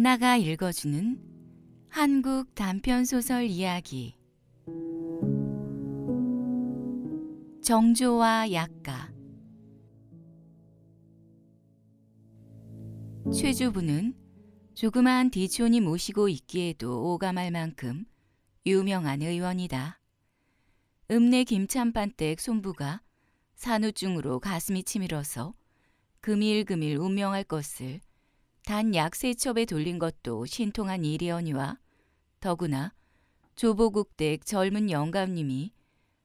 만나가 읽어주는 한국 단편소설 이야기 정조와 약가 최주부는 조그마한 디촌이 모시고 있기에도 오감할 만큼 유명한 의원이다. 읍내 김찬반댁 손부가 산후증으로 가슴이 치밀어서 금일금일 운명할 것을 단 약세첩에 돌린 것도 신통한 일이어니와 더구나 조보국댁 젊은 영감님이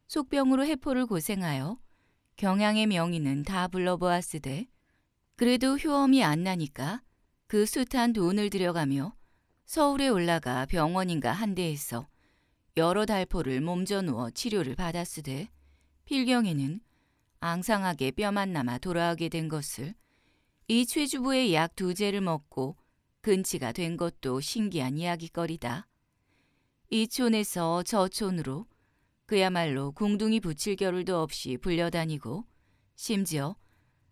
속병으로 해포를 고생하여 경향의 명의는 다 불러보았으되 그래도 효험이 안 나니까 그 숱한 돈을 들여가며 서울에 올라가 병원인가 한데에서 여러 달포를 몸져 누워 치료를 받았으되 필경에는 앙상하게 뼈만 남아 돌아오게 된 것을 이 최주부의 약 두제를 먹고 근치가 된 것도 신기한 이야기거리다. 이 촌에서 저 촌으로 그야말로 공둥이 붙일 겨를도 없이 불려다니고 심지어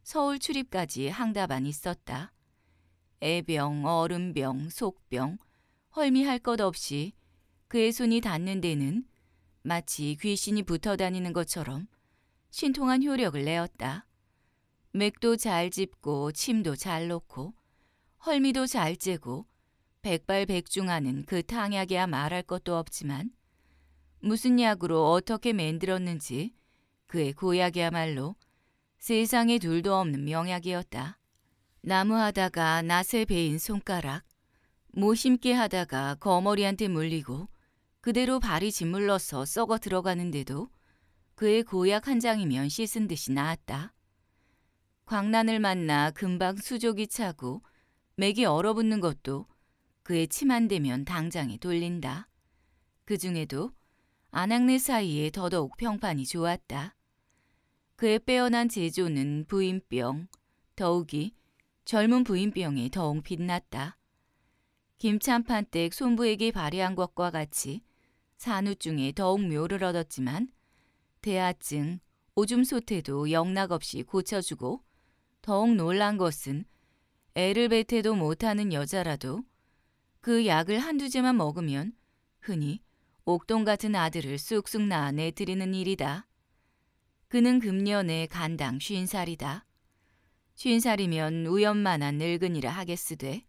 서울 출입까지 항답안 있었다. 애병, 얼음병 속병, 헐미할 것 없이 그의 손이 닿는 데는 마치 귀신이 붙어 다니는 것처럼 신통한 효력을 내었다. 맥도 잘 짚고 침도 잘 놓고 헐미도 잘 째고 백발백중하는 그 탕약이야 말할 것도 없지만 무슨 약으로 어떻게 만들었는지 그의 고약이야말로 세상에 둘도 없는 명약이었다. 나무하다가 낫에 베인 손가락, 모심께 하다가 거머리한테 물리고 그대로 발이 짓물러서 썩어 들어가는데도 그의 고약 한 장이면 씻은 듯이 나았다. 광란을 만나 금방 수족이 차고 맥이 얼어붙는 것도 그의 치만 되면 당장에 돌린다. 그 중에도 안악내 사이에 더더욱 평판이 좋았다. 그의 빼어난 제조는 부인병, 더욱이 젊은 부인병에 더욱 빛났다. 김찬판댁 손부에게 발휘한 것과 같이 산후 중에 더욱 묘를 얻었지만 대하증, 오줌소태도 영락없이 고쳐주고 더욱 놀란 것은 애를 뱉해도 못하는 여자라도 그 약을 한두 제만 먹으면 흔히 옥동 같은 아들을 쑥쑥 낳아내드리는 일이다. 그는 금년에 간당 쉰 살이다. 쉰 살이면 우연만한 늙은이라 하겠으되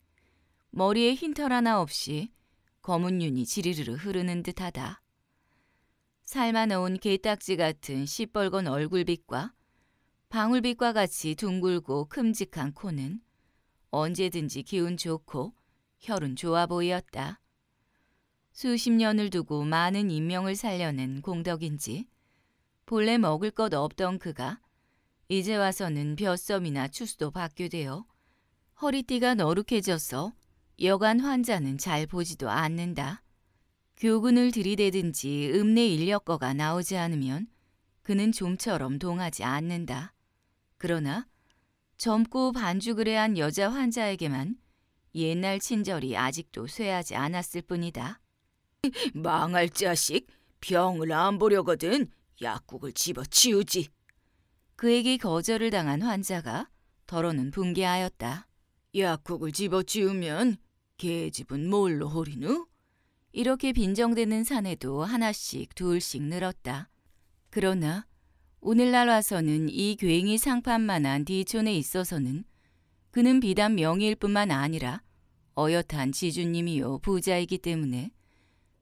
머리에 흰털 하나 없이 검은 윤이 지리르르 흐르는 듯하다. 삶아놓은 개딱지 같은 시뻘건 얼굴빛과 방울빛과 같이 둥글고 큼직한 코는 언제든지 기운 좋고 혈은 좋아 보였다 수십 년을 두고 많은 인명을 살려낸 공덕인지 본래 먹을 것 없던 그가 이제 와서는 벼섬이나 추수도 받게 되어 허리띠가 너룩해져서 여간 환자는 잘 보지도 않는다. 교근을 들이대든지 읍내 인력거가 나오지 않으면 그는 좀처럼 동하지 않는다. 그러나 젊고 반죽을 해 한 여자 환자에게만 옛날 친절이 아직도 쇠하지 않았을 뿐이다. 망할 자식, 병을 안 보려거든 약국을 집어치우지. 그에게 거절을 당한 환자가 더러는 붕괴하였다. 약국을 집어치우면 개집은 뭘로 허리누 이렇게 빈정대는 산에도 하나씩 둘씩 늘었다. 그러나 오늘날 와서는 이 교행이 상판만한 디촌에 있어서는 그는 비단 명의일 뿐만 아니라 어엿한 지주님이요 부자이기 때문에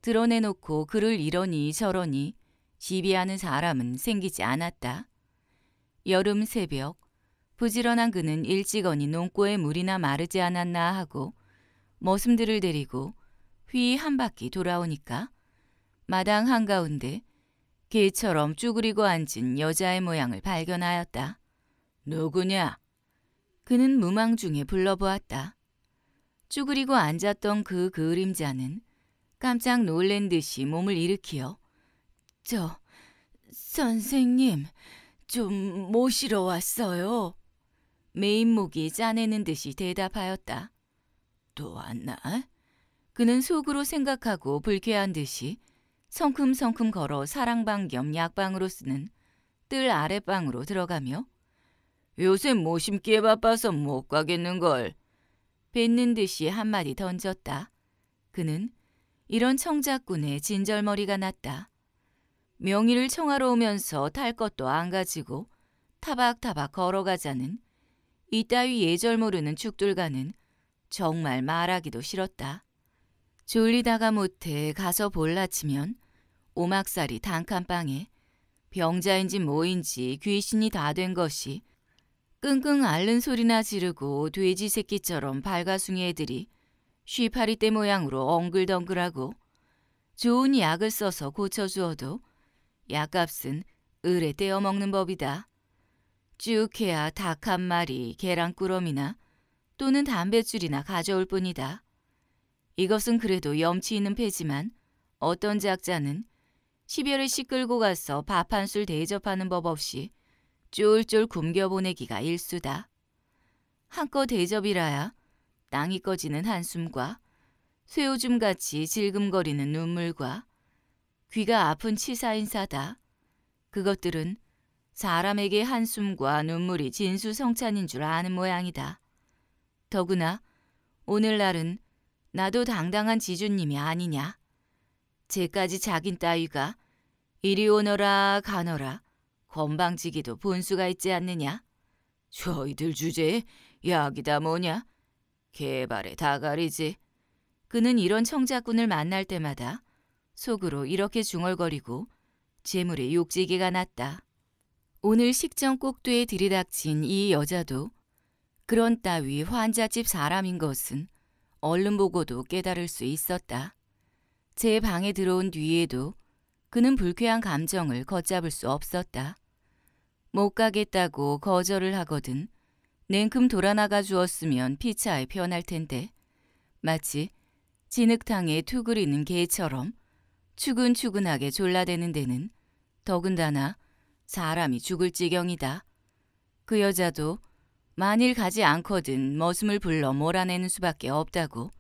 드러내놓고 그를 이러니 저러니 지비하는 사람은 생기지 않았다. 여름 새벽 부지런한 그는 일찍어니 농고에 물이나 마르지 않았나 하고 머슴들을 데리고 휘 한 바퀴 돌아오니까 마당 한가운데 개처럼 쭈그리고 앉은 여자의 모양을 발견하였다. 누구냐? 그는 무망 중에 불러보았다. 쭈그리고 앉았던 그 그림자는 깜짝 놀란 듯이 몸을 일으키어 저, 선생님, 좀 모시러 왔어요. 메인목이 짜내는 듯이 대답하였다. 또 왔나? 그는 속으로 생각하고 불쾌한 듯이 성큼성큼 걸어 사랑방 옆 약방으로 쓰는 뜰아랫방으로 들어가며 요새 모심기에 바빠서 못 가겠는걸. 뱉는 듯이 한마디 던졌다. 그는 이런 청자꾼의 진절머리가 났다. 명의를 청하러 오면서 탈 것도 안 가지고 타박타박 걸어가자는 이따위 예절 모르는 축들과는 정말 말하기도 싫었다. 졸리다가 못해 가서 볼라치면 오막살이 단칸방에 병자인지 뭐인지 귀신이 다 된 것이 끙끙 앓는 소리나 지르고 돼지 새끼처럼 발가숭이 애들이 쉬파리 떼 모양으로 엉글덩글하고 좋은 약을 써서 고쳐주어도 약값은 을에 떼어먹는 법이다. 쭉 해야 닭 한 마리, 계란꾸러미나 또는 담뱃줄이나 가져올 뿐이다. 이것은 그래도 염치 있는 패지만 어떤 작자는 시별을 시끌고 가서 밥한술 대접하는 법 없이 쫄쫄 굶겨보내기가 일수다. 한껏 대접이라야 땅이 꺼지는 한숨과 쇠오줌같이 질금거리는 눈물과 귀가 아픈 치사인사다. 그것들은 사람에게 한숨과 눈물이 진수성찬인 줄 아는 모양이다. 더구나 오늘날은 나도 당당한 지주님이 아니냐. 쟤까지 작은 따위가 이리 오너라 가너라 건방지기도 본수가 있지 않느냐. 저희들 주제에 약이다 뭐냐. 개발의 다가리지. 그는 이런 청자꾼을 만날 때마다 속으로 이렇게 중얼거리고 재물에 욕지기가 났다. 오늘 식전 꼭두에 들이닥친 이 여자도 그런 따위 환자집 사람인 것은 얼른 보고도 깨달을 수 있었다. 제 방에 들어온 뒤에도 그는 불쾌한 감정을 걷잡을 수 없었다. 못 가겠다고 거절을 하거든 냉큼 돌아나가 주었으면 피차에 변할 텐데 마치 진흙탕에 투그리는 개처럼 추근추근하게 졸라대는 데는 더군다나 사람이 죽을 지경이다. 그 여자도 만일 가지 않거든 머슴을 불러 몰아내는 수밖에 없다고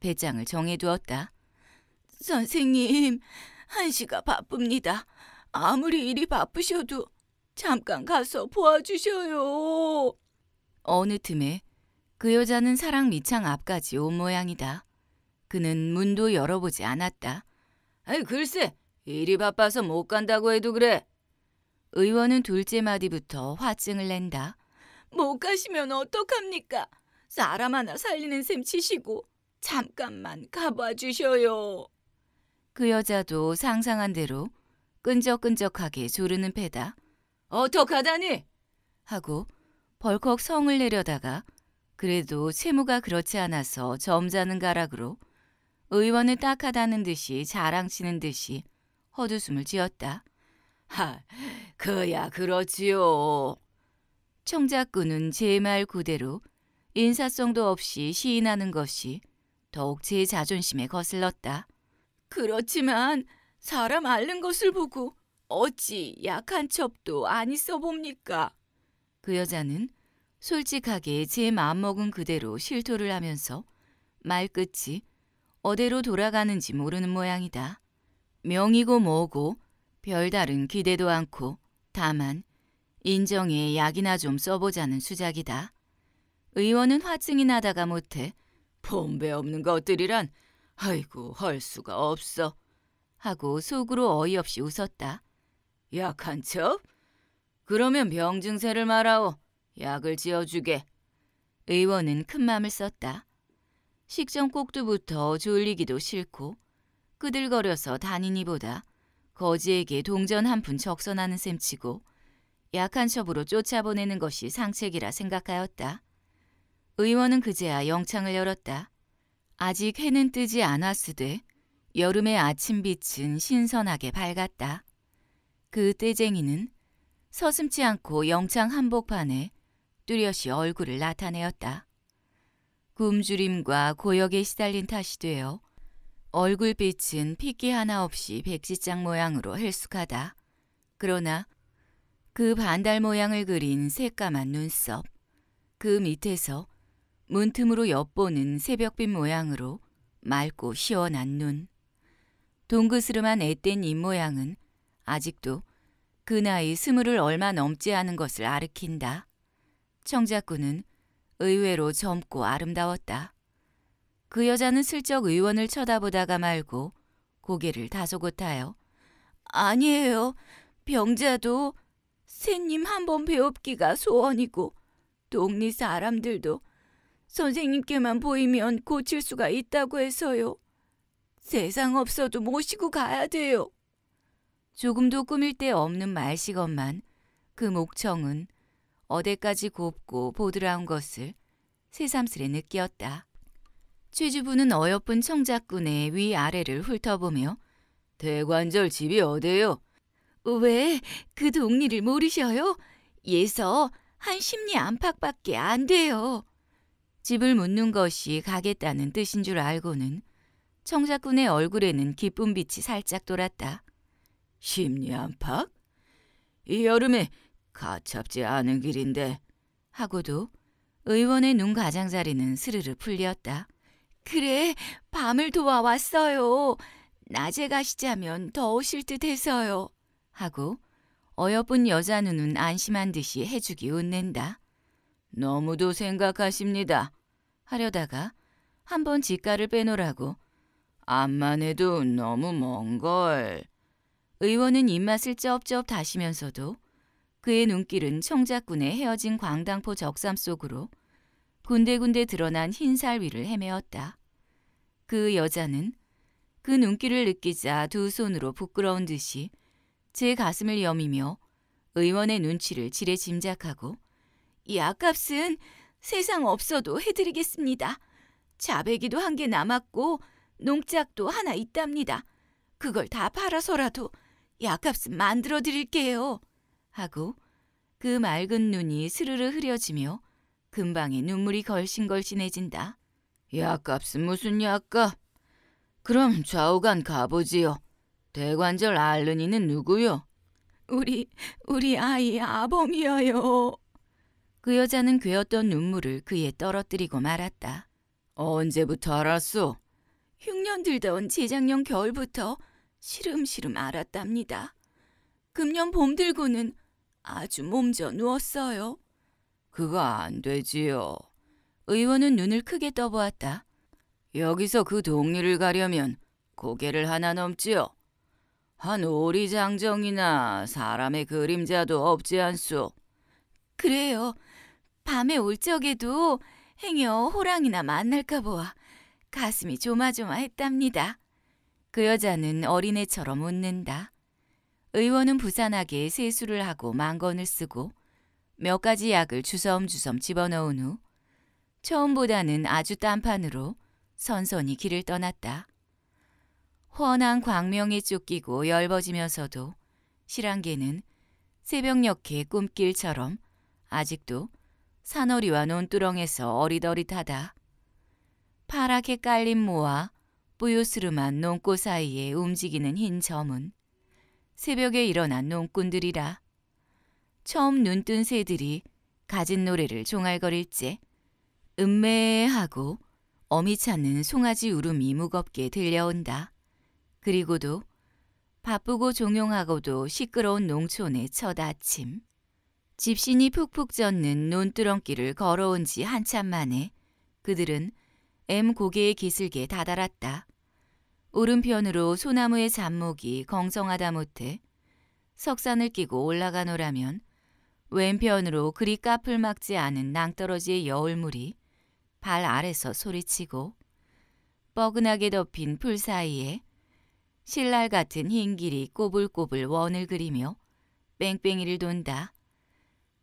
배짱을 정해두었다. 선생님, 한시가 바쁩니다. 아무리 일이 바쁘셔도 잠깐 가서 보아주셔요. 어느 틈에 그 여자는 사랑 미창 앞까지 온 모양이다. 그는 문도 열어보지 않았다. 아이 글쎄, 일이 바빠서 못 간다고 해도 그래. 의원은 둘째 마디부터 화증을 낸다. 못 가시면 어떡합니까? 사람 하나 살리는 셈 치시고 잠깐만 가봐 주셔요. 그 여자도 상상한 대로 끈적끈적하게 조르는 패다. 어떡하다니? 하고 벌컥 성을 내려다가 그래도 채무가 그렇지 않아서 점잖은 가락으로 의원을 딱하다는 듯이 자랑치는 듯이 헛웃음을 지었다. 하, 그야 그렇지요. 청자꾼은제말 그대로 인사성도 없이 시인하는 것이 더욱 제 자존심에 거슬렀다. 그렇지만 사람 앓는 것을 보고 어찌 약한 첩도 안 있어 봅니까? 그 여자는 솔직하게 제 마음먹은 그대로 실토를 하면서 말끝이 어디로 돌아가는지 모르는 모양이다. 명이고 뭐고 별다른 기대도 않고 다만 인정해 약이나 좀 써보자는 수작이다. 의원은 화증이 나다가 못해 본배 없는 것들이란 아이고 할 수가 없어 하고 속으로 어이없이 웃었다. 약한 척? 그러면 병 증세를 말하오. 약을 지어주게. 의원은 큰 맘을 썼다. 식전 꼭두부터 졸리기도 싫고 끄들거려서 다니니보다 거지에게 동전 한 푼 적선하는 셈치고 약한 첩으로 쫓아보내는 것이 상책이라 생각하였다. 의원은 그제야 영창을 열었다. 아직 해는 뜨지 않았으되 여름의 아침빛은 신선하게 밝았다. 그 떼쟁이는 서슴치 않고 영창 한복판에 뚜렷이 얼굴을 나타내었다. 굶주림과 고역에 시달린 탓이 되어 얼굴빛은 핏기 하나 없이 백지장 모양으로 헬쑥하다. 그러나 그 반달 모양을 그린 새까만 눈썹, 그 밑에서 문틈으로 엿보는 새벽빛 모양으로 맑고 시원한 눈, 동그스름한 앳된 입모양은 아직도 그 나이 스물을 얼마 넘지 않은 것을 아르킨다. 청자꾼은 의외로 젊고 아름다웠다. 그 여자는 슬쩍 의원을 쳐다보다가 말고 고개를 다소곳하여 아니에요. 병자도 새님 한 번 배웁기가 소원이고 동네 사람들도 선생님께만 보이면 고칠 수가 있다고 해서요. 세상 없어도 모시고 가야 돼요. 조금도 꾸밀 데 없는 말식건만그 목청은 어디까지 곱고 보드라운 것을 새삼스레 느꼈다. 최주부는 어여쁜 청자꾼의 위아래를 훑어보며 대관절 집이 어디요? 왜그 동리를 모르셔요? 예서 한 십리 안팎밖에 안 돼요. 집을 묻는 것이 가겠다는 뜻인 줄 알고는 청사꾼의 얼굴에는 기쁜 빛이 살짝 돌았다. 십리 안팎? 이 여름에 가깝지 않은 길인데 하고도 의원의 눈 가장자리는 스르르 풀렸다. 그래 밤을 도와왔어요. 낮에 가시자면 더우실 듯 해서요. 하고 어여쁜 여자 눈은 안심한 듯이 해주기 웃는다. 너무도 생각하십니다. 하려다가 한번 집가를 빼놓으라고 암만 해도 너무 먼걸. 의원은 입맛을 쩝쩝 다시면서도 그의 눈길은 청작군의 헤어진 광당포 적삼 속으로 군데군데 드러난 흰 살 위를 헤매었다. 그 여자는 그 눈길을 느끼자 두 손으로 부끄러운 듯이 제 가슴을 여미며 의원의 눈치를 지레 짐작하고 이 아값은 세상 없어도 해드리겠습니다. 자백이도한 개 남았고 농작도 하나 있답니다. 그걸 다 팔아서라도 약값은 만들어 드릴게요. 하고 그 맑은 눈이 스르르 흐려지며 금방에 눈물이 걸신걸신해진다. 약값은 무슨 약값? 그럼 좌우간 가보지요. 대관절 알른니는 누구요? 우리 우리 아이 아범이여요그 여자는 괴었던 눈물을 그에 떨어뜨리고 말았다. 언제부터 알았소? 흉년 들던 재작년 겨울부터 시름시름 알았답니다. 금년 봄 들고는 아주 몸져 누웠어요. 그거 안 되지요. 의원은 눈을 크게 떠보았다. 여기서 그 동리를 가려면 고개를 하나 넘지요. 한 오리장정이나 사람의 그림자도 없지 않소. 그래요. 밤에 올 적에도 행여 호랑이나 만날까 보아 가슴이 조마조마했답니다. 그 여자는 어린애처럼 웃는다. 의원은 부산하게 세수를 하고 망건을 쓰고 몇 가지 약을 주섬주섬 집어넣은 후 처음보다는 아주 딴판으로 선선히 길을 떠났다. 훤한 광명이 쫓기고 열버지면서도 실랑개는 새벽녘의 꿈길처럼 아직도 산허리와 논두렁에서 어리더릿하다. 파랗게 깔린 모와 뿌요스름한 논꽃 사이에 움직이는 흰 점은 새벽에 일어난 논꾼들이라. 처음 눈뜬 새들이 가진 노래를 종알거릴지 음매하고 어미 찾는 송아지 울음이 무겁게 들려온다. 그리고도 바쁘고 종용하고도 시끄러운 농촌의 첫 아침. 집신이 푹푹 젖는 논두렁길을 걸어온 지 한참 만에 그들은 M 고개의 기슭에 다다랐다. 오른편으로 소나무의 잡목이 경성하다 못해 석산을 끼고 올라가노라면 왼편으로 그리 까풀 막지 않은 낭떠러지의 여울물이 발 아래서 소리치고 뻐근하게 덮인 풀 사이에 신랄 같은 흰 길이 꼬불꼬불 원을 그리며 뺑뺑이를 돈다.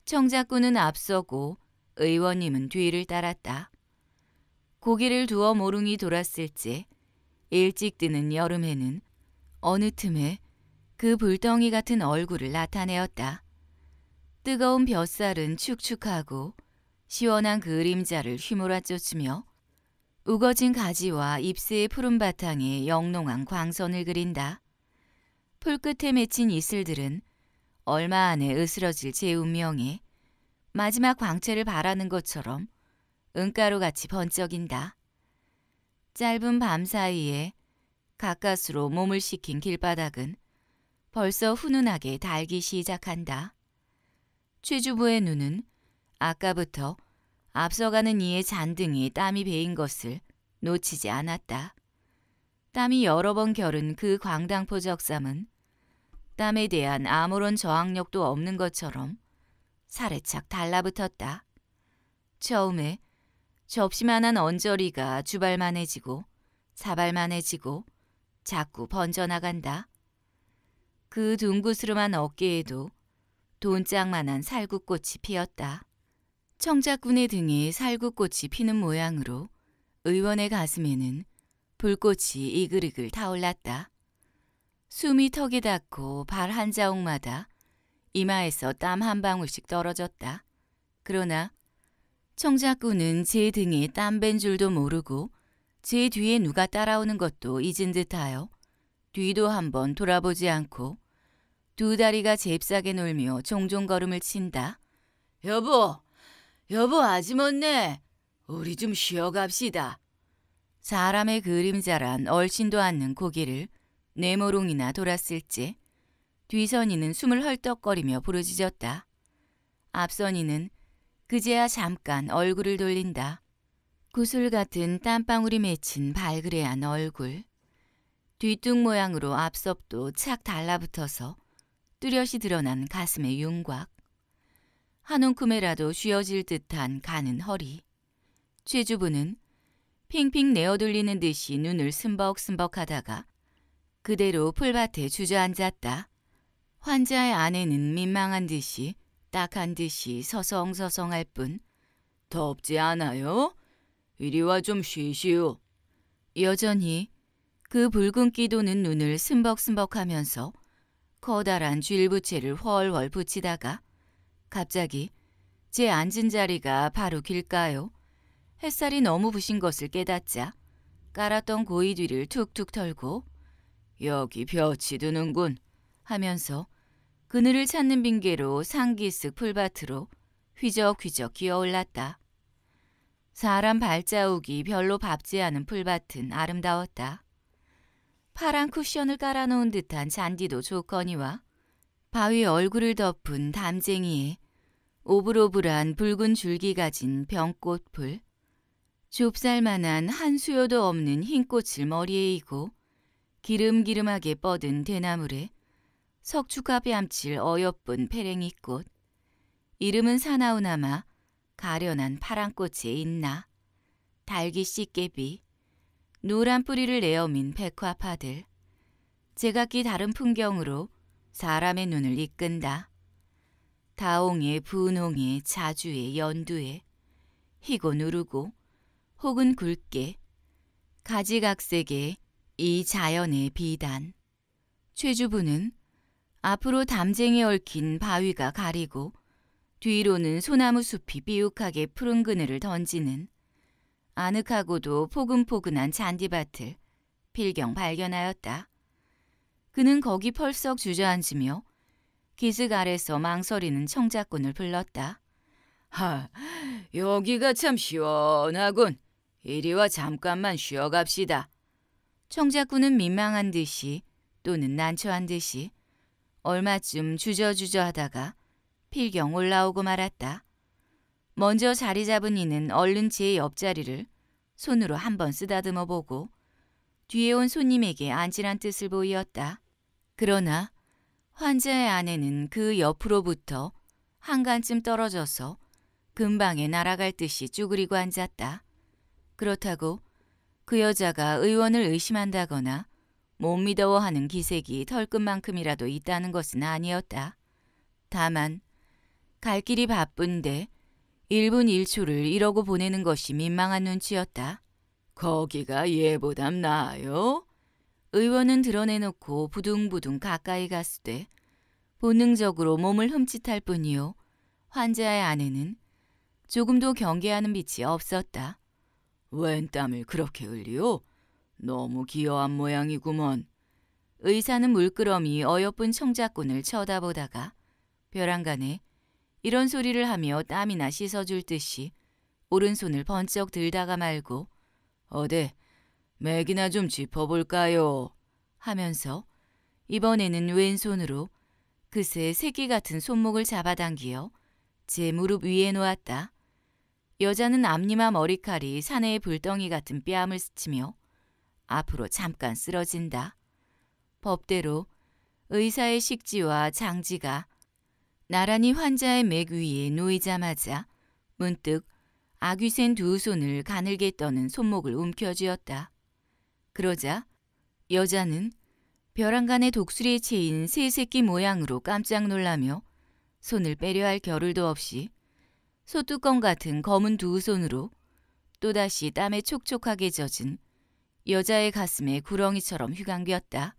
청자꾼은 앞서고 의원님은 뒤를 따랐다. 고기를 두어 모룽이 돌았을지 일찍 뜨는 여름에는 어느 틈에 그 불덩이 같은 얼굴을 나타내었다. 뜨거운 벼살은 축축하고 시원한 그림자를 휘몰아 쫓으며 우거진 가지와 잎새의 푸른 바탕에 영롱한 광선을 그린다. 풀끝에 맺힌 이슬들은 얼마 안에 으스러질 제 운명에 마지막 광채를 바라는 것처럼 은가루같이 번쩍인다. 짧은 밤 사이에 가까스로 몸을 식힌 길바닥은 벌써 훈훈하게 달기 시작한다. 최주부의 눈은 아까부터 앞서가는 이의 잔등이 땀이 베인 것을 놓치지 않았다. 땀이 여러 번 결은 그 광당포 적삼은 땀에 대한 아무런 저항력도 없는 것처럼 사레착 달라붙었다. 처음에 접시만한 언저리가 주발만해지고 사발만해지고 자꾸 번져나간다. 그 둥그스름한 어깨에도 돈짝만한 살구꽃이 피었다. 청자꾼의 등에 살구꽃이 피는 모양으로 의원의 가슴에는 불꽃이 이글이글 타올랐다. 숨이 턱에 닿고 발 한 자옥마다 이마에서 땀 한 방울씩 떨어졌다. 그러나 청자꾼은 제 등에 땀뺀 줄도 모르고 제 뒤에 누가 따라오는 것도 잊은 듯하여 뒤도 한 번 돌아보지 않고 두 다리가 잽싸게 놀며 종종 걸음을 친다. 여보, 여보 아줌못네 우리 좀 쉬어갑시다. 사람의 그림자란 얼씬도 않는 고기를 네모롱이나 돌았을지 뒤선이는 숨을 헐떡거리며 부르짖었다. 앞선이는 그제야 잠깐 얼굴을 돌린다. 구슬 같은 땀방울이 맺힌 발그레한 얼굴. 뒤뚱 모양으로 앞섭도 착 달라붙어서 뚜렷이 드러난 가슴의 윤곽. 한 움큼에라도 쉬어질 듯한 가는 허리. 최주부는 핑핑 내어돌리는 듯이 눈을 슴벅슴벅하다가 그대로 풀밭에 주저앉았다. 환자의 아내는 민망한 듯이 딱한 듯이 서성서성할 뿐 덥지 않아요? 이리와 좀 쉬시오. 여전히 그 붉은 끼도는 눈을 슴벅슴벅하면서 커다란 쥘부채를 훨훨 붙이다가 갑자기 제 앉은 자리가 바로 길까요 햇살이 너무 부신 것을 깨닫자 깔았던 고이 뒤를 툭툭 털고 여기 볕이 드는군 하면서 그늘을 찾는 빙계로 상기쓱 풀밭으로 휘적휘적 기어올랐다. 사람 발자국이 별로 밟지 않은 풀밭은 아름다웠다. 파란 쿠션을 깔아놓은 듯한 잔디도 좋거니와 바위 얼굴을 덮은 담쟁이에 오불오불한 붉은 줄기 가진 병꽃풀, 좁쌀만한 한 수요도 없는 흰 꽃을 머리에 이고 기름기름하게 뻗은 대나물에 석축합이암칠 어여쁜 페랭이꽃, 이름은 사나우나마 가련한 파란꽃에 있나, 달기 씨깨비, 노란 뿌리를 내어민 백화파들, 제각기 다른 풍경으로 사람의 눈을 이끈다. 다홍의 분홍에 자주의 연두에 희고 누르고 혹은 굵게 가지각색의 이 자연의 비단 최주부는 앞으로 담쟁이 얽힌 바위가 가리고 뒤로는 소나무 숲이 비옥하게 푸른 그늘을 던지는 아늑하고도 포근포근한 잔디밭을 필경 발견하였다. 그는 거기 펄썩 주저앉으며 기슭 아래서 망설이는 청자꾼을 불렀다. 하, 여기가 참 시원하군. 이리와 잠깐만 쉬어갑시다. 청자꾼은 민망한 듯이 또는 난처한 듯이 얼마쯤 주저주저 하다가 필경 올라오고 말았다. 먼저 자리 잡은 이는 얼른 제 옆자리를 손으로 한번 쓰다듬어 보고 뒤에 온 손님에게 앉으란 뜻을 보이었다. 그러나 환자의 아내는 그 옆으로부터 한간쯤 떨어져서 금방에 날아갈 듯이 쭈그리고 앉았다. 그렇다고 그 여자가 의원을 의심한다거나 못 믿어워하는 기색이 털끝만큼이라도 있다는 것은 아니었다. 다만 갈 길이 바쁜데 1분 1초를 이러고 보내는 것이 민망한 눈치였다. 거기가 얘보담 나아요? 의원은 드러내놓고 부둥부둥 가까이 갔으되 본능적으로 몸을 흠칫할 뿐이요 환자의 아내는 조금도 경계하는 빛이 없었다. 웬 땀을 그렇게 흘리오? 너무 기여한 모양이구먼. 의사는 물끄러미 어여쁜 청자꾼을 쳐다보다가 벼랑간에 이런 소리를 하며 땀이나 씻어줄 듯이 오른손을 번쩍 들다가 말고 어데 맥이나 좀 짚어볼까요? 하면서 이번에는 왼손으로 그새 새끼 같은 손목을 잡아당기어 제 무릎 위에 놓았다. 여자는 앞니마 머리칼이 사내의 불덩이 같은 뺨을 스치며 앞으로 잠깐 쓰러진다. 법대로 의사의 식지와 장지가 나란히 환자의 맥 위에 놓이자마자 문득 아귀센 두 손을 가늘게 떠는 손목을 움켜쥐었다. 그러자 여자는 벼랑간의 독수리에 채인 새 새끼 모양으로 깜짝 놀라며 손을 빼려 할 겨를도 없이 소뚜껑 같은 검은 두 손으로 또다시 땀에 촉촉하게 젖은 여자의 가슴에 구렁이처럼 휘감겼다.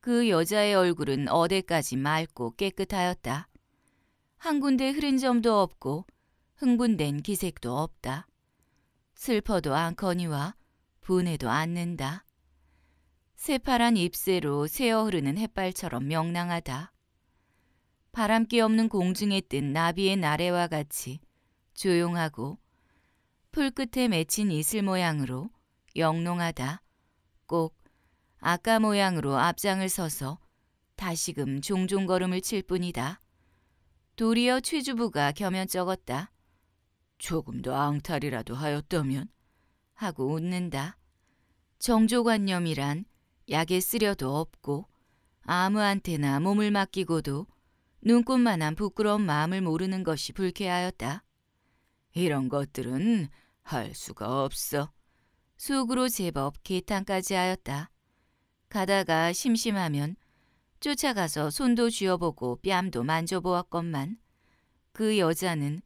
그 여자의 얼굴은 어대까지 맑고 깨끗하였다. 한 군데 흐른 점도 없고 흥분된 기색도 없다. 슬퍼도 안커니와 분해도 않는다. 새파란 잎새로 새어 흐르는 햇발처럼 명랑하다. 바람기 없는 공중에 뜬 나비의 나래와 같이 조용하고 풀 끝에 맺힌 이슬 모양으로 영롱하다. 꼭 아까 모양으로 앞장을 서서 다시금 종종 걸음을 칠 뿐이다. 도리어 최주부가 겸연 적었다. 조금더 앙탈이라도 하였다면 하고 웃는다. 정조관념이란 약에 쓰려도 없고 아무한테나 몸을 맡기고도 눈꽃만한 부끄러운 마음을 모르는 것이 불쾌하였다. 이런 것들은 할 수가 없어. 속으로 제법 개탄까지 하였다. 가다가 심심하면 쫓아가서 손도 쥐어보고 뺨도 만져보았건만 그 여자는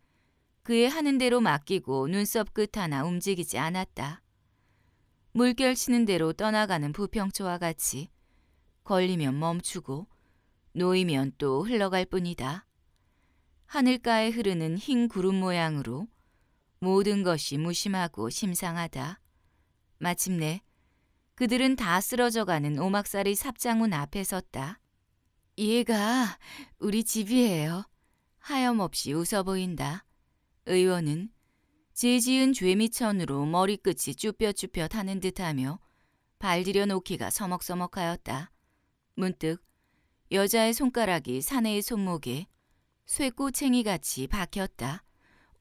그의 하는 대로 맡기고 눈썹 끝 하나 움직이지 않았다. 물결치는 대로 떠나가는 부평초와 같이 걸리면 멈추고 놓이면 또 흘러갈 뿐이다. 하늘가에 흐르는 흰 구름 모양으로 모든 것이 무심하고 심상하다. 마침내 그들은 다 쓰러져가는 오막살이 삽장문 앞에 섰다. 얘가 우리 집이에요. 하염없이 웃어 보인다. 의원은 지지은 죄미천으로 머리끝이 쭈뼛쭈뼛 하는 듯하며 발들여 놓기가 서먹서먹하였다. 문득 여자의 손가락이 사내의 손목에 쇠꼬챙이같이 박혔다.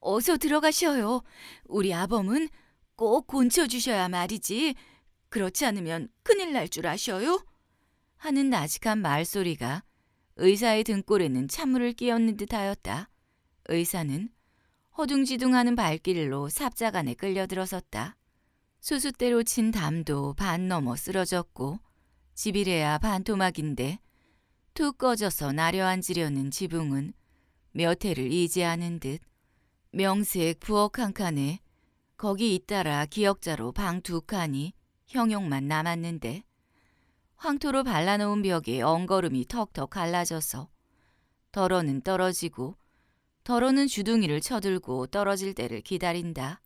어서 들어가셔요. 우리 아범은 꼭 곤쳐주셔야 말이지. 그렇지 않으면 큰일 날 줄 아셔요? 하는 나직한 말소리가 의사의 등골에는 찬물을 끼얹는 듯하였다. 의사는 허둥지둥하는 발길로 삽자간에 끌려 들어섰다. 수수대로 친 담도 반 넘어 쓰러졌고 집이래야 반토막인데 툭 꺼져서 나려앉으려는 지붕은 몇 해를 이지하는 듯 명색 부엌 한 칸에 거기 잇따라 기역자로 방 두 칸이 형용만 남았는데 황토로 발라놓은 벽에 엉거름이 턱턱 갈라져서 덜어는 떨어지고 더러는 주둥이를 쳐들고 떨어질 때를 기다린다.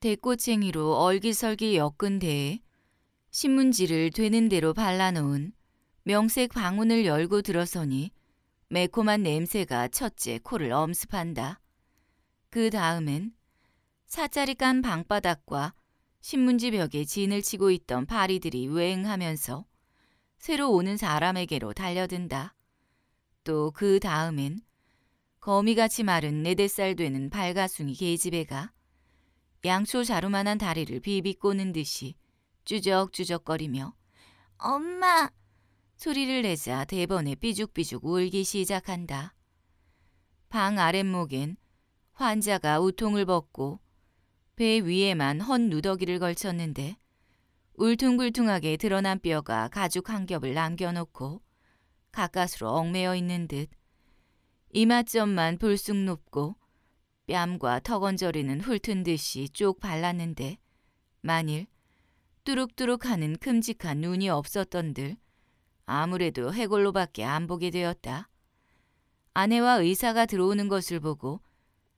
대꼬챙이로 얼기설기 엮은 데에 신문지를 되는 대로 발라놓은 명색 방운을 열고 들어서니 매콤한 냄새가 첫째 코를 엄습한다. 그 다음엔 사짜리 깐 방바닥과 신문지 벽에 진을 치고 있던 파리들이 외행하면서 새로 오는 사람에게로 달려든다. 또 그 다음엔 거미같이 마른 네댓 살 되는 발가숭이 계집애가 양초 자루만한 다리를 비비꼬는 듯이 쭈적쭈적거리며 엄마 소리를 내자 대번에 삐죽삐죽 울기 시작한다. 방 아랫목엔 환자가 우통을 벗고 배 위에만 헌 누더기를 걸쳤는데 울퉁불퉁하게 드러난 뼈가 가죽 한 겹을 남겨놓고 가까스로 얽매여 있는 듯 이마점만 불쑥 높고 뺨과 턱언저리는 훑은 듯이 쭉 발랐는데 만일 뚜룩뚜룩하는 큼직한 눈이 없었던들 아무래도 해골로밖에 안 보게 되었다. 아내와 의사가 들어오는 것을 보고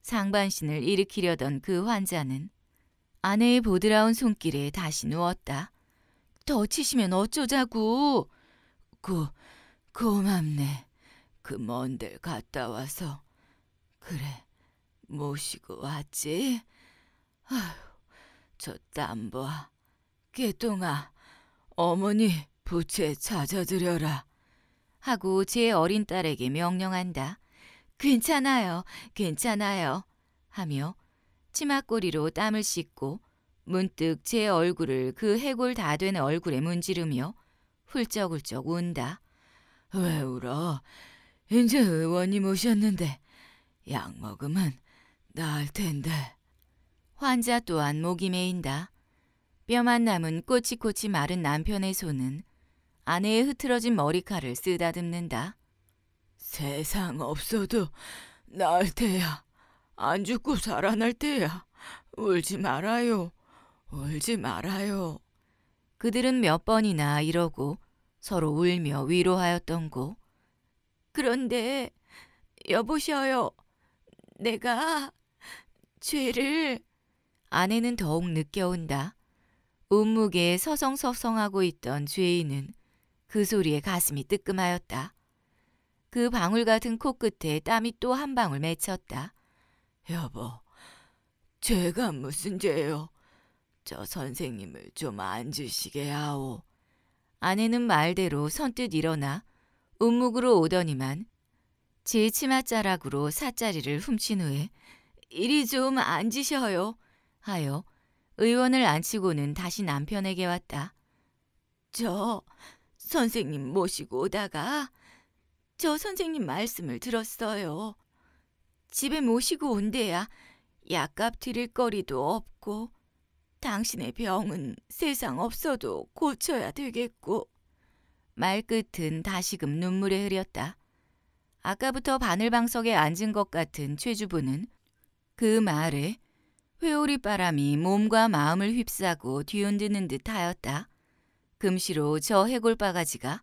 상반신을 일으키려던 그 환자는 아내의 보드라운 손길에 다시 누웠다. 더 치시면 어쩌자고. 고, 고맙네. 그먼데 갔다 와서 그래 모시고 왔지? 아휴 저 땀봐 깨똥아 어머니 부채 찾아드려라 하고 제 어린 딸에게 명령한다. 괜찮아요 괜찮아요 하며 치마꼬리로 땀을 씻고 문득 제 얼굴을 그 해골 다 된 얼굴에 문지르며 훌쩍훌쩍 운다. 왜 울어? 이제 의원님 오셨는데 약 먹으면 나을 텐데. 환자 또한 목이 메인다. 뼈만 남은 꼬치꼬치 마른 남편의 손은 아내의 흐트러진 머리카락을 쓰다듬는다. 세상 없어도 나을 때야. 안 죽고 살아날 때야. 울지 말아요. 울지 말아요. 그들은 몇 번이나 이러고 서로 울며 위로하였던고. 그런데 여보셔요. 내가 죄를 아내는 더욱 늦게 온다. 온무게에 서성서성하고 있던 죄인은 그 소리에 가슴이 뜨끔하였다. 그 방울 같은 코끝에 땀이 또 한 방울 맺혔다. 여보, 죄가 무슨 죄요? 저 선생님을 좀 앉으시게 하오. 아내는 말대로 선뜻 일어나 운묵으로 오더니만 제 치맛자락으로 사짜리를 훔친 후에 이리 좀 앉으셔요 하여 의원을 앉히고는 다시 남편에게 왔다. 저 선생님 모시고 오다가 저 선생님 말씀을 들었어요. 집에 모시고 온대야 약값 드릴 거리도 없고 당신의 병은 세상 없어도 고쳐야 되겠고 말끝은 다시금 눈물에 흐렸다. 아까부터 바늘방석에 앉은 것 같은 최주부는 그 말에 회오리 바람이 몸과 마음을 휩싸고 뒤흔드는 듯 하였다. 금시로 저 해골 바가지가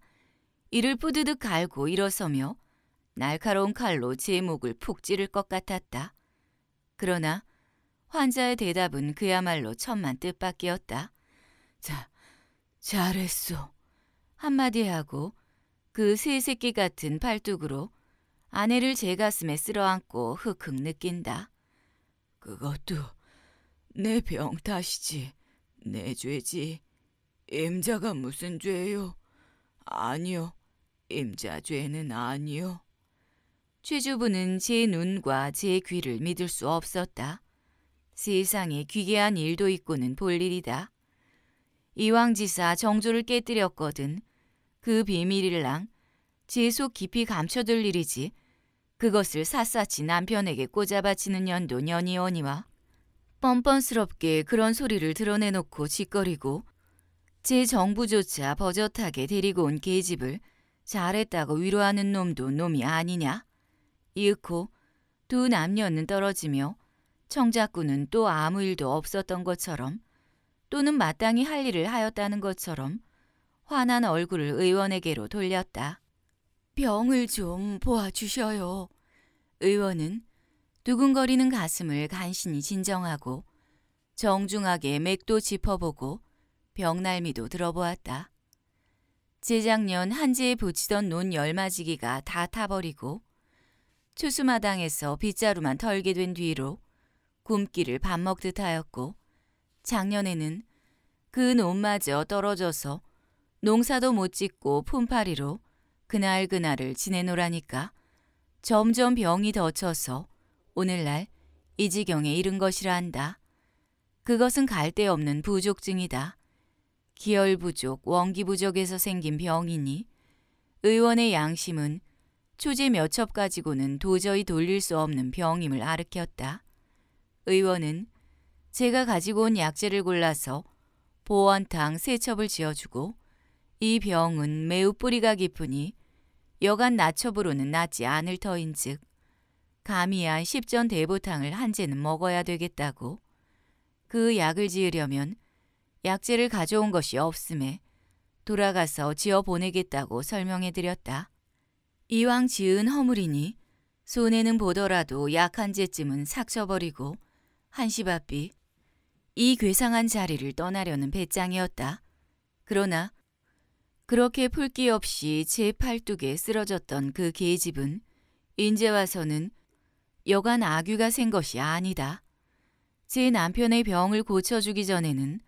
이를 뿌드득 갈고 일어서며 날카로운 칼로 제 목을 푹 찌를 것 같았다. 그러나 환자의 대답은 그야말로 천만 뜻밖이었다. 자, 잘했소. 한마디 하고 그새 새끼 같은 팔뚝으로 아내를 제 가슴에 쓸어안고 흑흑 느낀다. 그것도 내 병 탓이지. 내 죄지. 임자가 무슨 죄요? 아니요. 임자 죄는 아니요. 최주부는 제 눈과 제 귀를 믿을 수 없었다. 세상에 귀괴한 일도 있고는 볼 일이다. 이왕지사 정조를 깨뜨렸거든 그 비밀이랑 재속 깊이 감춰둘 일이지 그것을 샅샅이 남편에게 꽂아바치는 년도 년이오니와 뻔뻔스럽게 그런 소리를 드러내놓고 짓거리고 제 정부조차 버젓하게 데리고 온 계집을 잘했다고 위로하는 놈도 놈이 아니냐? 이윽고 두 남녀는 떨어지며 청자꾼은또 아무 일도 없었던 것처럼 또는 마땅히 할 일을 하였다는 것처럼 화난 얼굴을 의원에게로 돌렸다. 병을 좀 보아주셔요. 의원은 두근거리는 가슴을 간신히 진정하고 정중하게 맥도 짚어보고 병날미도 들어보았다. 재작년 한지에 붙이던 논 열마지기가 다 타버리고 추수마당에서 빗자루만 털게 된 뒤로 굶기를 밥 먹듯 하였고 작년에는 그 논마저 떨어져서 농사도 못 짓고 품파리로 그날 그날을 지내노라니까 점점 병이 더쳐서 오늘날 이 지경에 이른 것이라 한다. 그것은 갈데 없는 부족증이다. 기혈부족, 원기부족에서 생긴 병이니 의원의 양심은 초제 몇 첩 가지고는 도저히 돌릴 수 없는 병임을 아르켰다. 의원은 제가 가지고 온 약재를 골라서 보안탕세 첩을 지어주고 이 병은 매우 뿌리가 깊으니 여간 나첩으로는 낫지 않을 터인즉 감이야 십전 대보탕을 한재는 먹어야 되겠다고 그 약을 지으려면 약재를 가져온 것이 없음에 돌아가서 지어 보내겠다고 설명해 드렸다. 이왕 지은 허물이니 손에는 보더라도 약한 재쯤은 삭쳐버리고 한시바삐 이 괴상한 자리를 떠나려는 배짱이었다. 그러나 그렇게 풀기 없이 제 팔뚝에 쓰러졌던 그 계집은 인제 와서는 여간 아귀가 생 것이 아니다. 제 남편의 병을 고쳐주기 전에는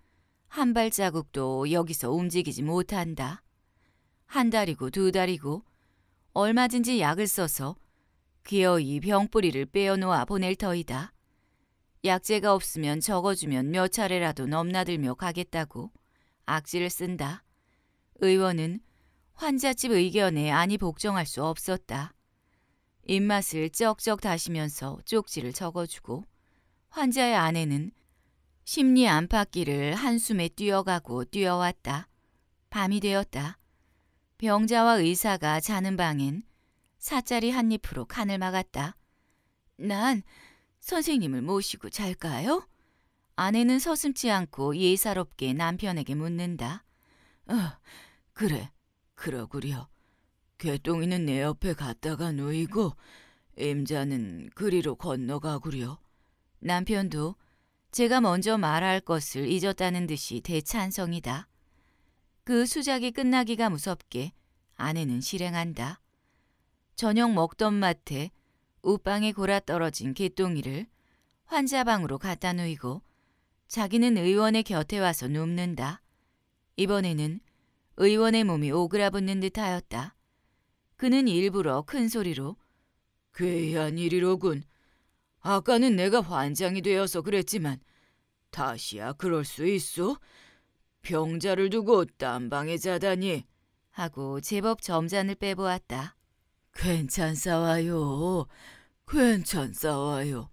한 발자국도 여기서 움직이지 못한다. 한 달이고 두 달이고 얼마든지 약을 써서 기여이 병뿌리를 빼어놓아 보낼 터이다. 약재가 없으면 적어주면 몇 차례라도 넘나들며 가겠다고 악질을 쓴다. 의원은 환자집 의견에 아니 복종할 수 없었다. 입맛을 쩍쩍 다시면서 쪽지를 적어주고 환자의 아내는 심리 안팎길을 한숨에 뛰어가고 뛰어왔다. 밤이 되었다. 병자와 의사가 자는 방엔 사짜리 한잎으로 칸을 막았다. 난 선생님을 모시고 잘까요? 아내는 서슴지 않고 예사롭게 남편에게 묻는다. 어, 그래, 그러구려. 개똥이는내 옆에 갔다가 누이고 임자는 그리로 건너가구려. 남편도 제가 먼저 말할 것을 잊었다는 듯이 대찬성이다. 그 수작이 끝나기가 무섭게 아내는 실행한다. 저녁 먹던 맛에 우방에 골아 떨어진 개똥이를 환자방으로 갖다 놓이고 자기는 의원의 곁에 와서 눕는다. 이번에는 의원의 몸이 오그라붙는 듯하였다. 그는 일부러 큰 소리로 괴한 일이로군. 아까는 내가 환장이 되어서 그랬지만 다시야 그럴 수 있어? 병자를 두고 딴방에 자다니 하고 제법 점잔을 빼보았다. 괜찮사와요. 괜찮사와요.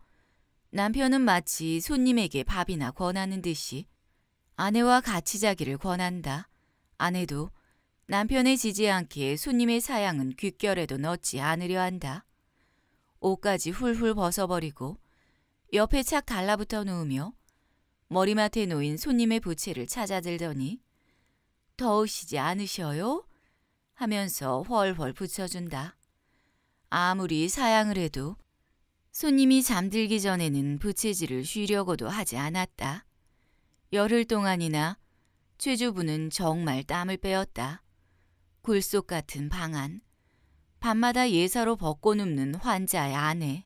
남편은 마치 손님에게 밥이나 권하는 듯이 아내와 같이 자기를 권한다. 아내도 남편의 지지 않기에 손님의 사양은 귓결에도 넣지 않으려 한다. 옷까지 훌훌 벗어버리고 옆에 착 달라붙어 놓으며 머리맡에 놓인 손님의 부채를 찾아들더니 더우시지 않으셔요? 하면서 훨훨 붙여준다. 아무리 사양을 해도 손님이 잠들기 전에는 부채질을 쉬려고도 하지 않았다. 열흘 동안이나 최주부는 정말 땀을 빼었다. 굴속 같은 방안. 밤마다 예사로 벗고 눕는 환자의 아내.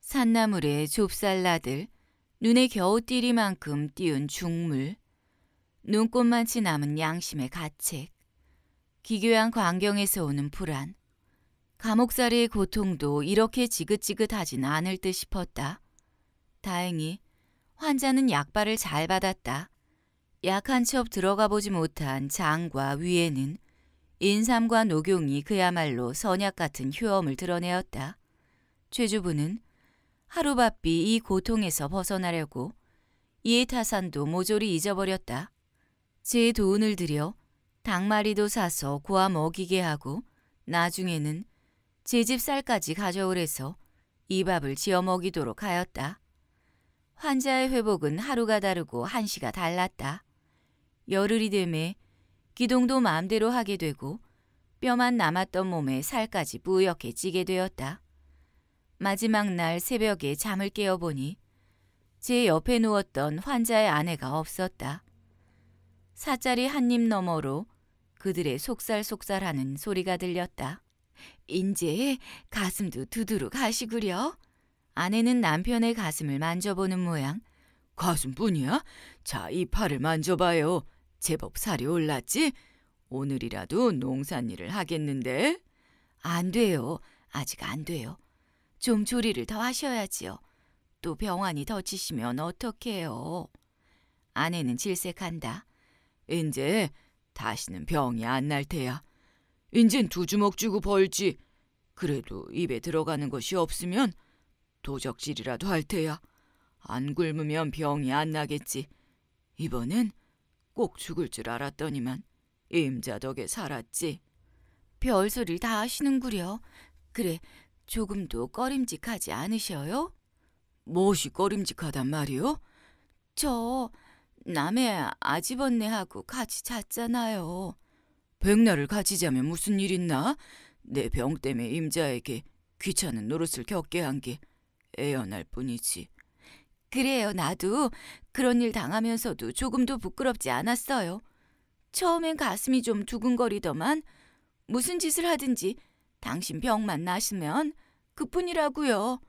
산나물에 좁쌀나들. 눈에 겨우 띠리만큼 띄운 중물. 눈꽃만치 남은 양심의 가책. 기교한 광경에서 오는 불안. 감옥살이의 고통도 이렇게 지긋지긋하진 않을 듯 싶었다. 다행히 환자는 약발을 잘 받았다. 약한 첩 들어가 보지 못한 장과 위에는 인삼과 녹용이 그야말로 선약 같은 효험을 드러내었다. 최주부는 하루바삐 이 고통에서 벗어나려고 이에 타산도 모조리 잊어버렸다. 제 돈을 들여 닭마리도 사서 고아 먹이게 하고 나중에는 제 집 쌀까지 가져오래서 이 밥을 지어 먹이도록 하였다. 환자의 회복은 하루가 다르고 한시가 달랐다. 열흘이 됨에 기동도 마음대로 하게 되고 뼈만 남았던 몸에 살까지 뿌옇게 찌게 되었다. 마지막 날 새벽에 잠을 깨어보니 제 옆에 누웠던 환자의 아내가 없었다. 사짜리 한 입 너머로 그들의 속살속살하는 소리가 들렸다. 인제 가슴도 두드룩 하시구려. 아내는 남편의 가슴을 만져보는 모양. 가슴뿐이야? 자, 이 팔을 만져봐요. 제법 살이 올랐지? 오늘이라도 농산일을 하겠는데? 안 돼요. 아직 안 돼요. 좀 조리를 더 하셔야지요. 또 병환이 더치시면 어떡해요. 아내는 질색한다. 인제 다시는 병이 안 날 테야. 인젠 두 주먹 주고 벌지. 그래도 입에 들어가는 것이 없으면 도적질이라도 할 테야. 안 굶으면 병이 안 나겠지. 이번엔 꼭 죽을 줄 알았더니만 임자 덕에 살았지. 별소리를 다 하시는구려. 그래, 조금도 꺼림직하지 않으셔요? 무엇이 꺼림직하단 말이요? 저 남의 아집언니하고 같이 잤잖아요. 백날을 같이 자면 무슨 일 있나? 내 병 때문에 임자에게 귀찮은 노릇을 겪게 한 게 애연할 뿐이지. 그래요, 나도 그런 일 당하면서도 조금도 부끄럽지 않았어요. 처음엔 가슴이 좀 두근거리더만 무슨 짓을 하든지 당신 병만 나시면 그뿐이라고요.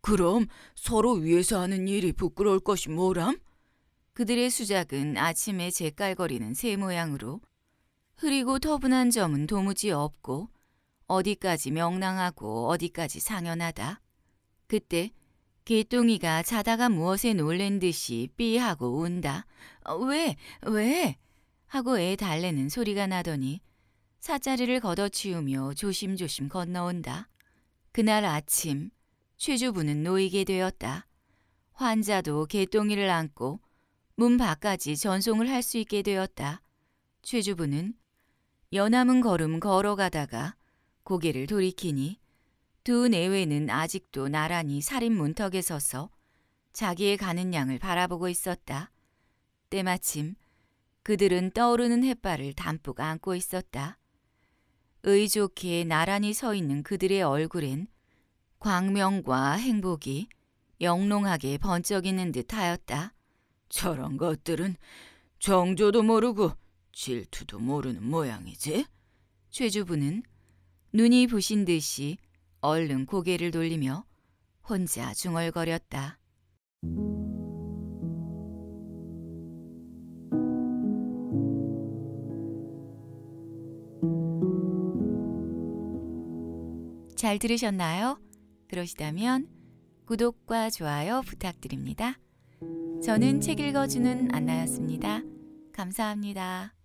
그럼 서로 위해서 하는 일이 부끄러울 것이 뭐람? 그들의 수작은 아침에 재깔거리는 새 모양으로 흐리고 터분한 점은 도무지 없고 어디까지 명랑하고 어디까지 상연하다. 그때 개똥이가 자다가 무엇에 놀랜 듯이 삐하고 운다. 어, 왜? 왜? 하고 애 달래는 소리가 나더니 사자리를 걷어치우며 조심조심 건너온다. 그날 아침 최주부는 놓이게 되었다. 환자도 개똥이를 안고 문 밖까지 전송을 할 수 있게 되었다. 최주부는 연함은 걸음 걸어가다가 고개를 돌이키니 두 내외는 아직도 나란히 살인 문턱에 서서 자기의 가는 양을 바라보고 있었다. 때마침 그들은 떠오르는 햇발을 담뿍 안고 있었다. 의좋게 나란히 서 있는 그들의 얼굴엔 광명과 행복이 영롱하게 번쩍이는 듯하였다. 저런 것들은 정조도 모르고 질투도 모르는 모양이지? 최주부는 눈이 부신 듯이 얼른 고개를 돌리며 혼자 중얼거렸다. 잘 들으셨나요? 그러시다면 구독과 좋아요 부탁드립니다. 저는 책 읽어주는 안나였습니다. 감사합니다.